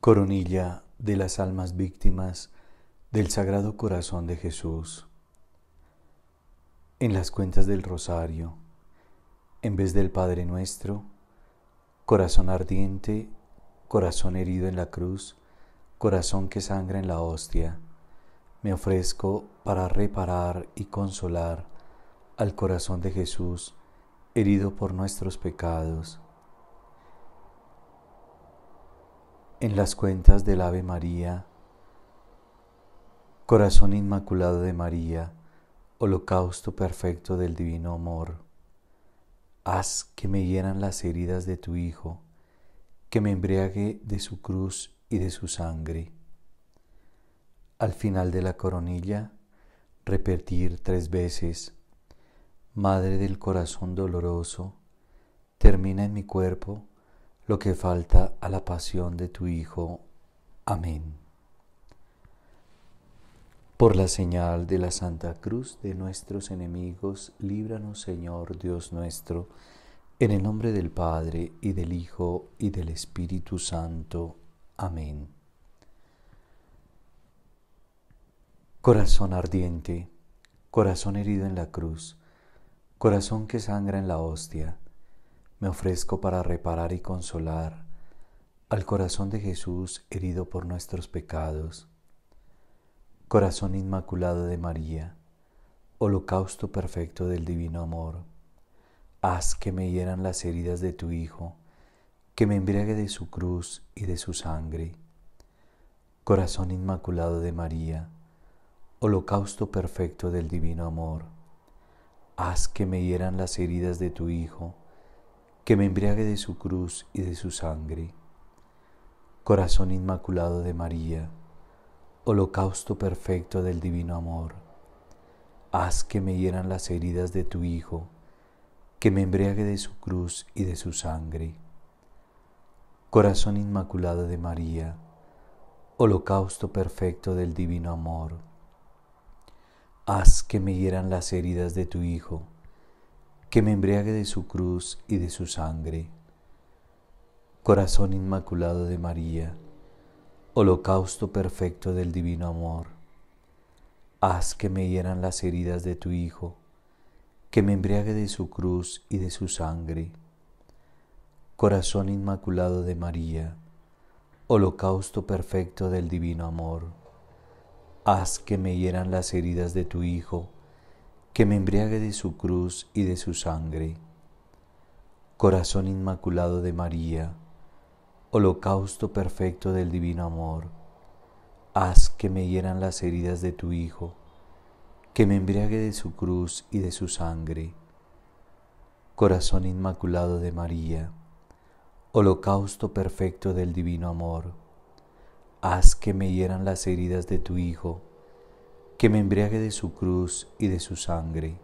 coronilla de las almas víctimas del Sagrado Corazón de Jesús. En las cuentas del rosario, en vez del Padre nuestro, corazón ardiente, corazón herido en la cruz, corazón que sangra en la hostia, me ofrezco para reparar y consolar al corazón de Jesús, herido por nuestros pecados en las cuentas del Ave María, Corazón Inmaculado de María, Holocausto Perfecto del Divino Amor, haz que me hieran las heridas de tu Hijo, que me embriague de su cruz y de su sangre. Al final de la coronilla, repetir tres veces, Madre del Corazón Doloroso, termina en mi cuerpo, lo que falta a la pasión de tu Hijo. Amén. Por la señal de la Santa Cruz de nuestros enemigos, líbranos Señor Dios nuestro, en el nombre del Padre y del Hijo y del Espíritu Santo. Amén. Corazón ardiente, corazón herido en la cruz, corazón que sangra en la hostia me ofrezco para reparar y consolar al corazón de Jesús herido por nuestros pecados. Corazón inmaculado de María, holocausto perfecto del divino amor, haz que me hieran las heridas de tu Hijo, que me embriague de su cruz y de su sangre. Corazón inmaculado de María, holocausto perfecto del divino amor, haz que me hieran las heridas de tu Hijo, que me embriague de su cruz y de su sangre. Corazón Inmaculado de María, holocausto perfecto del divino amor, haz que me hieran las heridas de tu Hijo, que me embriague de su cruz y de su sangre. Corazón Inmaculado de María, holocausto perfecto del divino amor, haz que me hieran las heridas de tu Hijo, que me embriague de su cruz y de su sangre. Corazón Inmaculado de María, holocausto perfecto del divino amor, haz que me hieran las heridas de tu Hijo, que me embriague de su cruz y de su sangre. Corazón Inmaculado de María, holocausto perfecto del divino amor, haz que me hieran las heridas de tu Hijo, que me embriague de su cruz y de su sangre. Corazón Inmaculado de María, holocausto perfecto del divino amor, haz que me hieran las heridas de tu Hijo, que me embriague de su cruz y de su sangre. Corazón Inmaculado de María, holocausto perfecto del divino amor, haz que me hieran las heridas de tu Hijo, que me embriague de su cruz y de su sangre.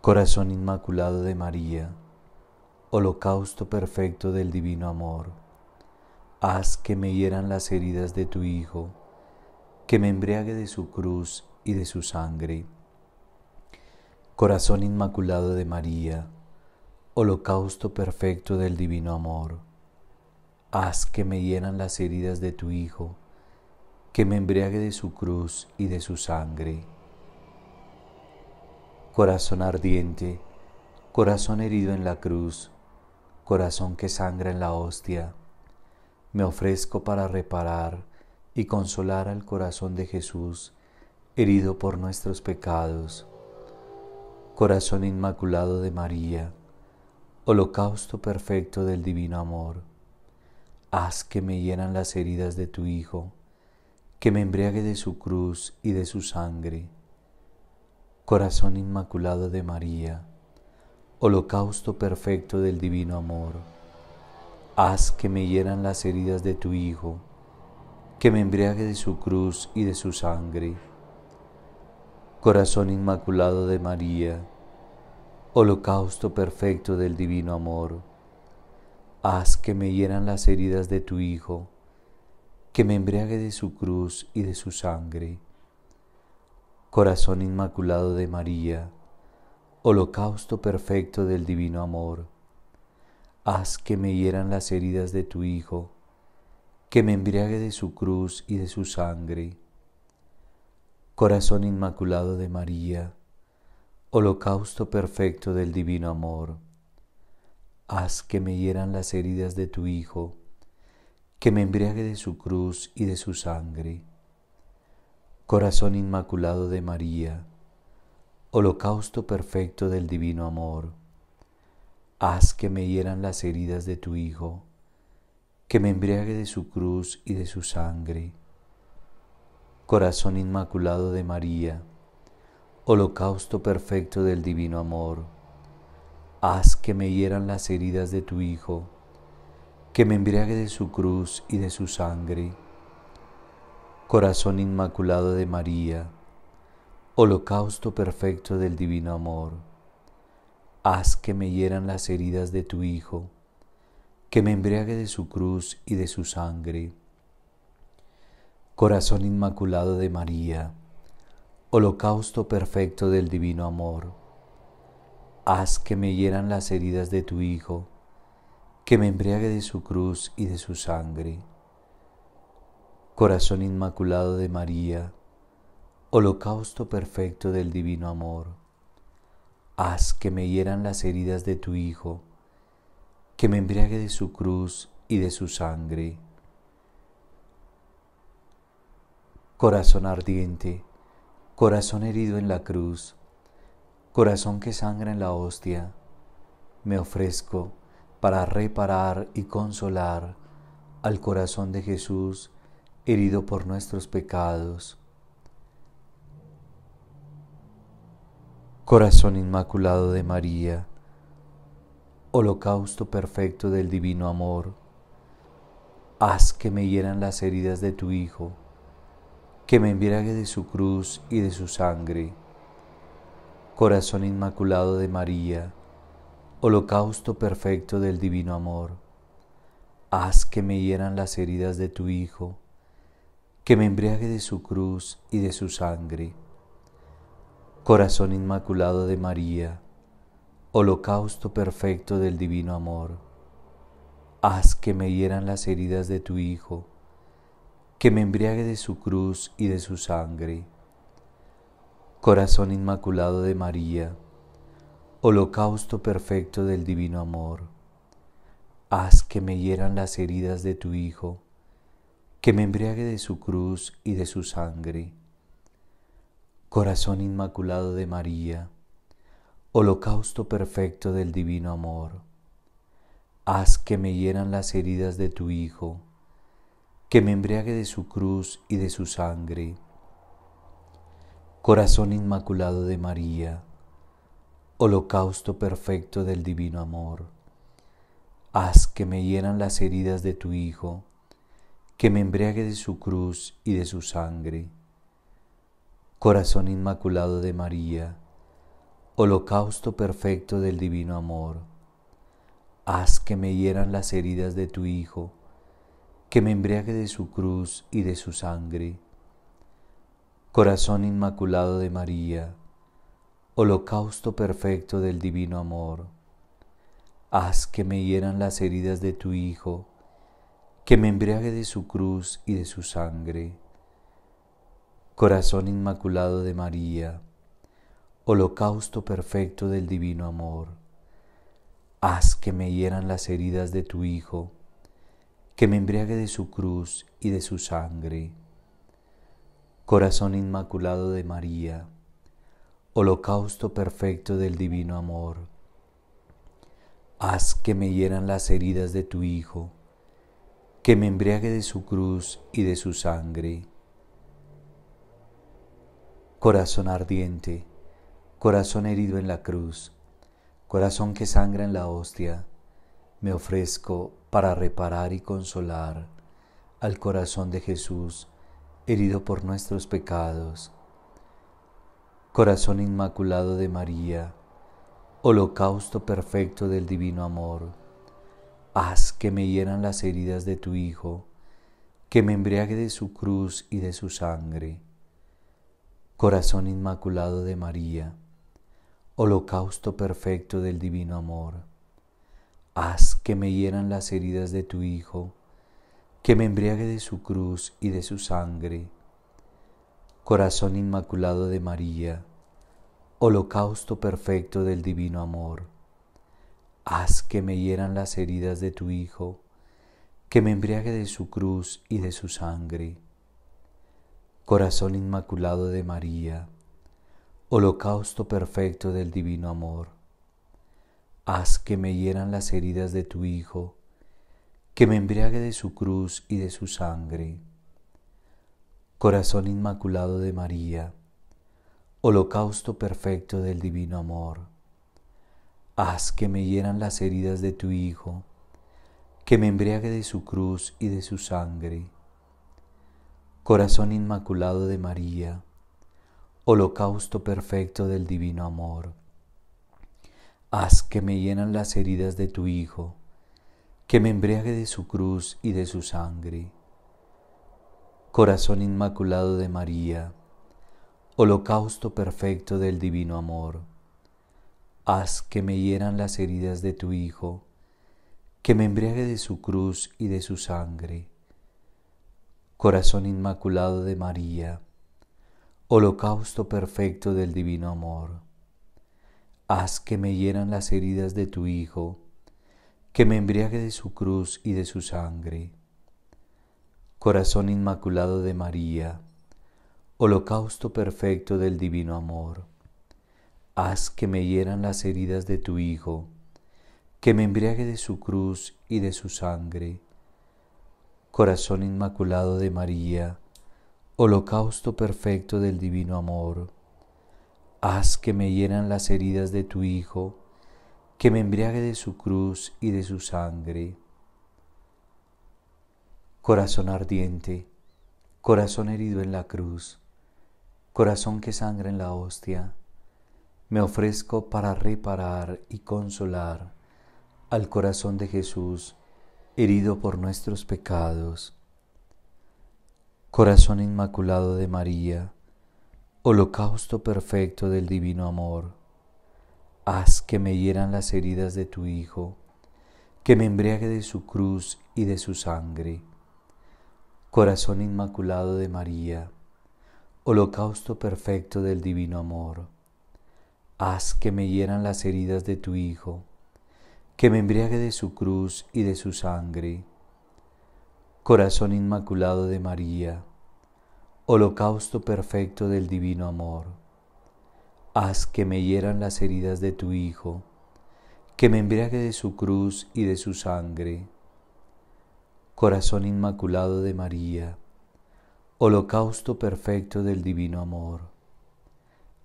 Corazón inmaculado de María, holocausto perfecto del divino amor, haz que me hieran las heridas de tu Hijo, que me embriague de su cruz y de su sangre. Corazón inmaculado de María, holocausto perfecto del divino amor, haz que me hieran las heridas de tu Hijo, que me embriague de su cruz y de su sangre. Corazón ardiente, corazón herido en la cruz, corazón que sangra en la hostia, me ofrezco para reparar y consolar al corazón de Jesús, herido por nuestros pecados. Corazón inmaculado de María, holocausto perfecto del divino amor, haz que me llenan las heridas de tu Hijo que me embriague de su cruz y de su sangre. Corazón Inmaculado de María, holocausto perfecto del divino amor, haz que me hieran las heridas de tu Hijo, que me embriague de su cruz y de su sangre. Corazón Inmaculado de María, holocausto perfecto del divino amor, haz que me hieran las heridas de tu Hijo, que me embriague de su cruz y de su sangre. Corazón Inmaculado de María, holocausto perfecto del divino amor, haz que me hieran las heridas de tu Hijo, que me embriague de su cruz y de su sangre. Corazón Inmaculado de María, holocausto perfecto del divino amor, haz que me hieran las heridas de tu Hijo, que me embriague de su cruz y de su sangre. Corazón Inmaculado de María, holocausto perfecto del divino amor, haz que me hieran las heridas de tu Hijo, que me embriague de su cruz y de su sangre. Corazón Inmaculado de María, holocausto perfecto del divino amor, haz que me hieran las heridas de tu Hijo, que me embriague de su cruz y de su sangre. Corazón Inmaculado de María, holocausto perfecto del divino amor, haz que me hieran las heridas de tu Hijo, que me embriague de su cruz y de su sangre. Corazón Inmaculado de María, holocausto perfecto del divino amor, haz que me hieran las heridas de tu Hijo, que me embriague de su cruz y de su sangre. Corazón Inmaculado de María, holocausto perfecto del divino amor, haz que me hieran las heridas de tu Hijo, que me embriague de su cruz y de su sangre. Corazón ardiente, corazón herido en la cruz, corazón que sangra en la hostia, me ofrezco para reparar y consolar al corazón de Jesús herido por nuestros pecados. Corazón Inmaculado de María, holocausto perfecto del divino amor, haz que me hieran las heridas de tu Hijo, que me embriague de su cruz y de su sangre. Corazón Inmaculado de María, holocausto perfecto del divino amor, haz que me hieran las heridas de tu Hijo, que me embriague de su cruz y de su sangre. Corazón Inmaculado de María, holocausto perfecto del divino amor, haz que me hieran las heridas de tu Hijo, que me embriague de su cruz y de su sangre. Corazón Inmaculado de María, holocausto perfecto del divino amor, haz que me hieran las heridas de tu Hijo, que me embriague de su cruz y de su sangre. Corazón Inmaculado de María, holocausto perfecto del divino amor, haz que me hieran las heridas de tu Hijo, que me embriague de su cruz y de su sangre. Corazón Inmaculado de María, holocausto perfecto del divino amor. Haz que me hieran las heridas de tu Hijo, que me embriague de su cruz y de su sangre. Corazón Inmaculado de María, holocausto perfecto del divino amor, haz que me hieran las heridas de tu Hijo, que me embriague de su cruz y de su sangre. Corazón Inmaculado de María, Holocausto perfecto del divino amor, haz que me hieran las heridas de tu Hijo, que me embriague de su cruz y de su sangre. Corazón Inmaculado de María, Holocausto perfecto del divino amor, haz que me hieran las heridas de tu Hijo, que me embriague de su cruz y de su sangre. Corazón Inmaculado de María, holocausto perfecto del divino amor. Haz que me hieran las heridas de tu Hijo, que me embriague de su cruz y de su sangre. Corazón ardiente, corazón herido en la cruz, corazón que sangra en la hostia, me ofrezco para reparar y consolar al corazón de Jesús, herido por nuestros pecados Corazón Inmaculado de María, holocausto perfecto del divino amor, haz que me hieran las heridas de tu Hijo, que me embriague de su cruz y de su sangre. Corazón Inmaculado de María, holocausto perfecto del divino amor, haz que me hieran las heridas de tu Hijo, que me embriague de su cruz y de su sangre. Corazón Inmaculado de María, holocausto perfecto del divino amor, haz que me hieran las heridas de tu Hijo, que me embriague de su cruz y de su sangre. Corazón Inmaculado de María, holocausto perfecto del divino amor, haz que me hieran las heridas de tu Hijo, que me embriague de su cruz y de su sangre. Corazón Inmaculado de María, holocausto perfecto del divino amor, haz que me llenan las heridas de tu Hijo, que me embriague de su cruz y de su sangre. Corazón Inmaculado de María, holocausto perfecto del divino amor, haz que me llenan las heridas de tu Hijo, que me embriague de su cruz y de su sangre. Corazón Inmaculado de María, Holocausto perfecto del Divino Amor, haz que me hieran las heridas de tu Hijo, que me embriague de su cruz y de su sangre. Corazón Inmaculado de María, Holocausto perfecto del Divino Amor, haz que me hieran las heridas de tu Hijo, que me embriague de su cruz y de su sangre. Corazón Inmaculado de María, holocausto perfecto del divino amor, haz que me hieran las heridas de tu Hijo, que me embriague de su cruz y de su sangre. Corazón Inmaculado de María, holocausto perfecto del divino amor, haz que me hieran las heridas de tu Hijo, que me embriague de su cruz y de su sangre corazón ardiente, corazón herido en la cruz, corazón que sangra en la hostia, me ofrezco para reparar y consolar al corazón de Jesús herido por nuestros pecados. Corazón Inmaculado de María, holocausto perfecto del divino amor, haz que me hieran las heridas de tu Hijo, que me embriague de su cruz y de su sangre Corazón Inmaculado de María, holocausto perfecto del divino amor, haz que me hieran las heridas de tu Hijo, que me embriague de su cruz y de su sangre. Corazón Inmaculado de María, holocausto perfecto del divino amor, haz que me hieran las heridas de tu Hijo, que me embriague de su cruz y de su sangre. Corazón Inmaculado de María, holocausto perfecto del divino amor,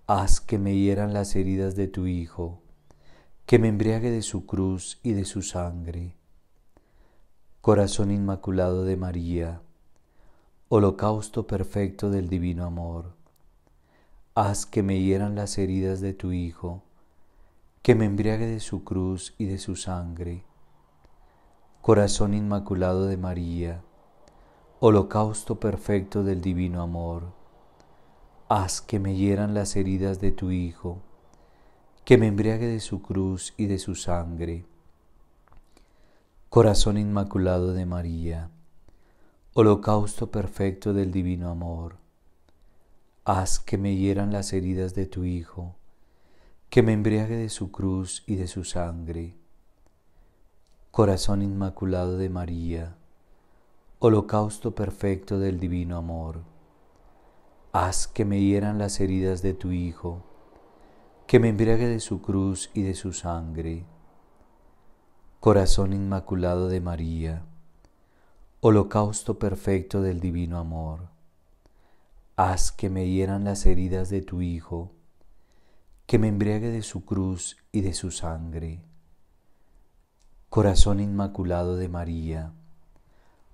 haz que me hieran las heridas de tu Hijo, que me embriague de su cruz y de su sangre. Corazón Inmaculado de María, holocausto perfecto del divino amor, haz que me hieran las heridas de tu Hijo, que me embriague de su cruz y de su sangre. Corazón Inmaculado de María, holocausto perfecto del divino amor, haz que me hieran las heridas de tu Hijo, que me embriague de su cruz y de su sangre. Corazón Inmaculado de María, holocausto perfecto del divino amor, haz que me hieran las heridas de tu Hijo, que me embriague de su cruz y de su sangre. Corazón Inmaculado de María, holocausto perfecto del divino amor, haz que me hieran las heridas de tu Hijo, que me embriague de su cruz y de su sangre. Corazón Inmaculado de María, holocausto perfecto del divino amor, haz que me hieran las heridas de tu Hijo, que me embriague de su cruz y de su sangre. Corazón Inmaculado de María,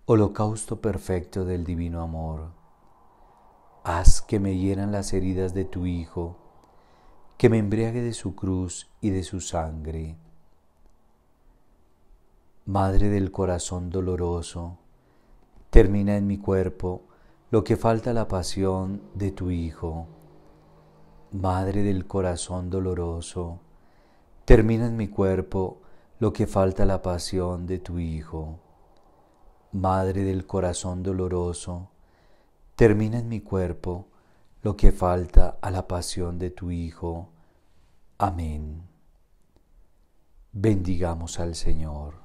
Holocausto perfecto del Divino Amor, haz que me llenen las heridas de tu Hijo, que me embriague de su cruz y de su sangre. Madre del corazón doloroso, termina en mi cuerpo lo que falta la pasión de tu Hijo. Madre del corazón doloroso, termina en mi cuerpo lo que falta a la pasión de tu Hijo. Madre del corazón doloroso, termina en mi cuerpo lo que falta a la pasión de tu Hijo. Amén. Bendigamos al Señor.